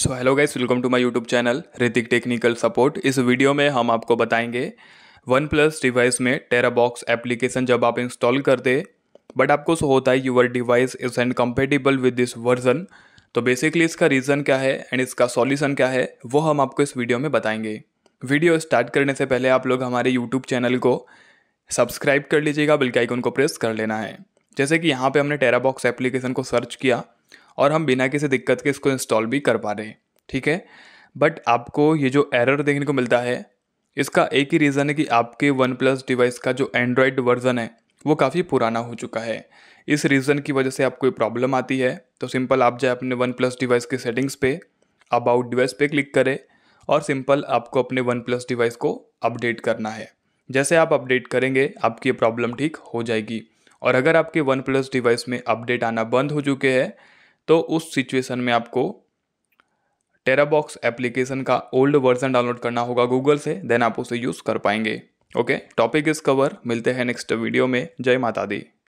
so hello guys welcome to my YouTube channel Hrithik technical support इस video में हम आपको बताएंगे वन प्लस डिवाइस में टेराबॉक्स एप्लीकेशन जब आप इंस्टॉल करते बट आपको सो होता है your device is and compatible with this version तो बेसिकली इसका रीज़न क्या है एंड इसका सॉल्यूशन क्या है वो हम आपको इस वीडियो में बताएंगे वीडियो स्टार्ट करने से पहले आप लोग हमारे यूट्यूब चैनल को सब्सक्राइब कर लीजिएगा बिल्कुल आइकन को प्रेस कर लेना है जैसे कि यहाँ पे हमने टेराबॉक्स एप्लीकेशन को सर्च किया और हम बिना किसी दिक्कत के इसको इंस्टॉल भी कर पा रहे हैं ठीक है बट आपको ये जो एरर देखने को मिलता है इसका एक ही रीज़न है कि आपके वन प्लस डिवाइस का जो एंड्रॉयड वर्जन है वो काफ़ी पुराना हो चुका है इस रीज़न की वजह से आपको ये प्रॉब्लम आती है तो सिंपल आप जाए अपने वन प्लस डिवाइस के सेटिंग्स पे अबाउट डिवाइस पे क्लिक करें और सिंपल आपको अपने वन प्लस डिवाइस को अपडेट करना है जैसे आप अपडेट करेंगे आपकी ये प्रॉब्लम ठीक हो जाएगी और अगर आपके वन प्लस डिवाइस में अपडेट आना बंद हो चुके हैं तो उस सिचुएशन में आपको टेराबॉक्स एप्लीकेशन का ओल्ड वर्जन डाउनलोड करना होगा गूगल से देन आप उसे यूज़ कर पाएंगे ओके टॉपिक इज कवर मिलते हैं नेक्स्ट वीडियो में जय माता दी